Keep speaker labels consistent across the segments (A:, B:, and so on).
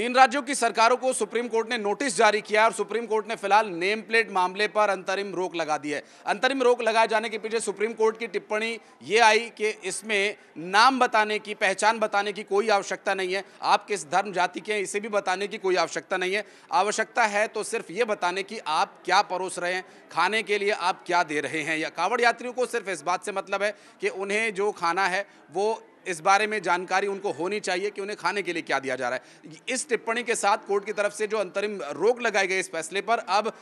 A: तीन राज्यों की सरकारों को सुप्रीम कोर्ट ने नोटिस जारी किया और सुप्रीम कोर्ट ने फिलहाल नेम प्लेट मामले पर अंतरिम रोक लगा दी है अंतरिम रोक लगाए जाने के पीछे सुप्रीम कोर्ट की टिप्पणी ये आई कि इसमें नाम बताने की पहचान बताने की कोई आवश्यकता नहीं है आप किस धर्म जाति के हैं इसे भी बताने की कोई आवश्यकता नहीं है आवश्यकता है तो सिर्फ ये बताने की आप क्या परोस रहे हैं खाने के लिए आप क्या दे रहे हैं या कावड़ यात्रियों को सिर्फ इस बात से मतलब है कि उन्हें जो खाना है वो इस बारे में जानकारी उनको होनी चाहिए कि उन्हें खाने के लिए क्या दिया जा रहा है इस टिप्पणी के साथ कोर्ट की तरफ से जो अंतरिम रोक लगाई गई इस फैसले पर अब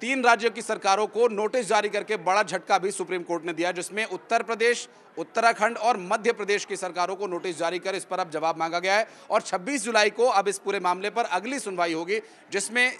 A: तीन राज्यों की सरकारों को नोटिस जारी करके बड़ा झटका भी सुप्रीम कोर्ट ने दिया जिसमें उत्तर प्रदेश उत्तराखंड और मध्य प्रदेश की सरकारों को नोटिस जारी कर इस पर अब जवाब मांगा गया है और 26 जुलाई को अब इस पूरे मामले पर अगली सुनवाई होगी जिसमें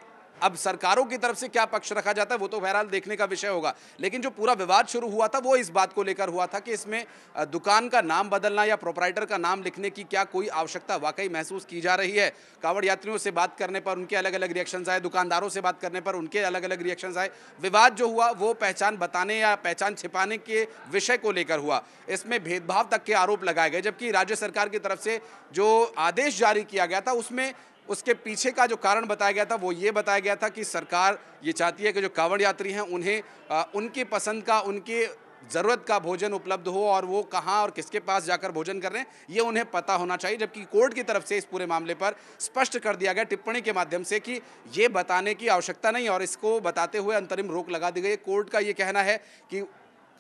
A: अब सरकारों की तरफ से क्या पक्ष रखा जाता है वो तो बहरहाल देखने का विषय होगा लेकिन जो पूरा विवाद शुरू हुआ था वो इस बात को लेकर हुआ था कि इसमें दुकान का नाम बदलना या प्रोपराइटर का नाम लिखने की क्या कोई आवश्यकता वाकई महसूस की जा रही है कावड़ यात्रियों से बात करने पर उनके अलग अलग रिएक्शन आए दुकानदारों से बात करने पर उनके अलग अलग रिएक्शन आए विवाद जो हुआ वो पहचान बताने या पहचान छिपाने के विषय को लेकर हुआ इसमें भेदभाव तक के आरोप लगाए गए जबकि राज्य सरकार की तरफ से जो आदेश जारी किया गया था उसमें उसके पीछे का जो कारण बताया गया था वो ये बताया गया था कि सरकार ये चाहती है कि जो कांवड़ यात्री हैं उन्हें उनके उनकी पसंद का उनके ज़रूरत का भोजन उपलब्ध हो और वो कहाँ और किसके पास जाकर भोजन कर रहे हैं ये उन्हें पता होना चाहिए जबकि कोर्ट की तरफ से इस पूरे मामले पर स्पष्ट कर दिया गया टिप्पणी के माध्यम से कि ये बताने की आवश्यकता नहीं और इसको बताते हुए अंतरिम रोक लगा दी गई कोर्ट का ये कहना है कि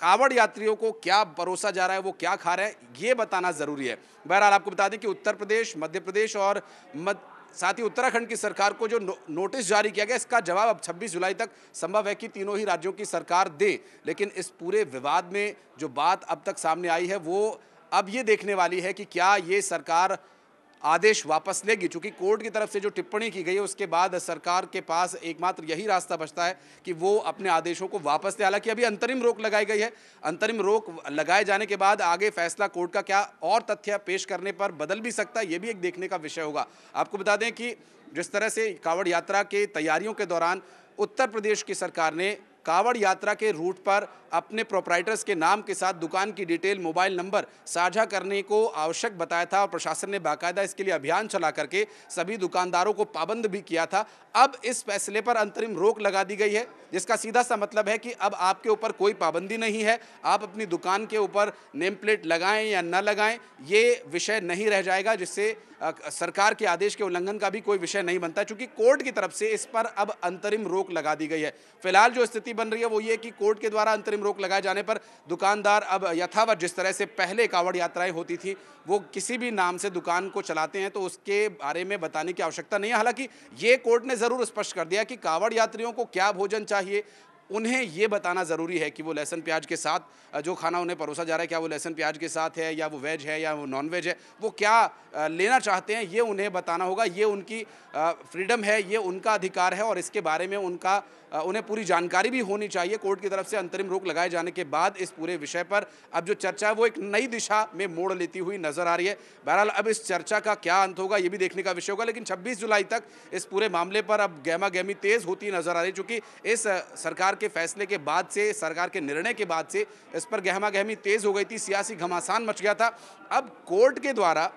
A: कांवड़ यात्रियों को क्या परोसा जा रहा है वो क्या खा रहे हैं ये बताना ज़रूरी है बहरहाल आपको बता दें कि उत्तर प्रदेश मध्य प्रदेश और मध्य साथ ही उत्तराखंड की सरकार को जो नो, नोटिस जारी किया गया इसका जवाब अब 26 जुलाई तक संभव है कि तीनों ही राज्यों की सरकार दे लेकिन इस पूरे विवाद में जो बात अब तक सामने आई है वो अब ये देखने वाली है कि क्या ये सरकार आदेश वापस लेगी क्योंकि कोर्ट की तरफ से जो टिप्पणी की गई है उसके बाद सरकार के पास एकमात्र यही रास्ता बचता है कि वो अपने आदेशों को वापस ले हालांकि अभी अंतरिम रोक लगाई गई है अंतरिम रोक लगाए जाने के बाद आगे फैसला कोर्ट का क्या और तथ्य पेश करने पर बदल भी सकता है ये भी एक देखने का विषय होगा आपको बता दें कि जिस तरह से कांवड़ यात्रा के तैयारियों के दौरान उत्तर प्रदेश की सरकार ने कावड़ यात्रा के रूट पर अपने प्रोपराइटर्स के नाम के साथ दुकान की डिटेल मोबाइल नंबर साझा करने को आवश्यक बताया था और प्रशासन ने बाकायदा इसके लिए अभियान चला करके सभी दुकानदारों को पाबंद भी किया था अब इस फैसले पर अंतरिम रोक लगा दी गई है जिसका सीधा सा मतलब है कि अब आपके ऊपर कोई पाबंदी नहीं है आप अपनी दुकान के ऊपर नेम प्लेट लगाएँ या न लगाएँ ये विषय नहीं रह जाएगा जिससे सरकार के आदेश के उल्लंघन का भी कोई विषय नहीं बनता चूंकि कोर्ट की तरफ से इस पर अब अंतरिम रोक लगा दी गई है फिलहाल जो स्थिति बन रही है वो ये कि कोर्ट के द्वारा अंतरिम रोक लगाए जाने पर दुकानदार अब यथावत जिस तरह से पहले कावड़ यात्राएं होती थी वो किसी भी नाम से दुकान को चलाते हैं तो उसके बारे में बताने की आवश्यकता नहीं है हालांकि ये कोर्ट ने ज़रूर स्पष्ट कर दिया कि कावड़ यात्रियों को क्या भोजन चाहिए उन्हें ये बताना ज़रूरी है कि वो लहसन प्याज के साथ जो खाना उन्हें परोसा जा रहा है क्या वो लहसन प्याज के साथ है या वो वेज है या वो नॉन वेज है वो क्या लेना चाहते हैं ये उन्हें बताना होगा ये उनकी फ्रीडम है ये उनका अधिकार है और इसके बारे में उनका उन्हें पूरी जानकारी भी होनी चाहिए कोर्ट की तरफ से अंतरिम रोक लगाए जाने के बाद इस पूरे विषय पर अब जो चर्चा है वो एक नई दिशा में मोड़ लेती हुई नज़र आ रही है बहरहाल अब इस चर्चा का क्या अंत होगा ये भी देखने का विषय होगा लेकिन छब्बीस जुलाई तक इस पूरे मामले पर अब गहमा गहमी तेज़ होती नज़र आ रही चूँकि इस सरकार के फैसले के बाद से सरकार के निर्णय के बाद से इस पर गहमा गहमी तेज़ हो गई थी सियासी घमासान मच गया था अब कोर्ट के द्वारा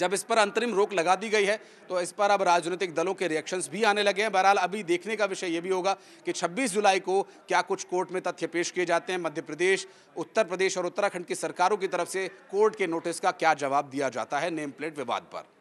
A: जब इस पर अंतरिम रोक लगा दी गई है तो इस पर अब राजनीतिक दलों के रिएक्शंस भी आने लगे हैं बहरहाल अभी देखने का विषय ये भी होगा कि 26 जुलाई को क्या कुछ कोर्ट में तथ्य पेश किए जाते हैं मध्य प्रदेश उत्तर प्रदेश और उत्तराखंड की सरकारों की तरफ से कोर्ट के नोटिस का क्या जवाब दिया जाता है नेम प्लेट विवाद पर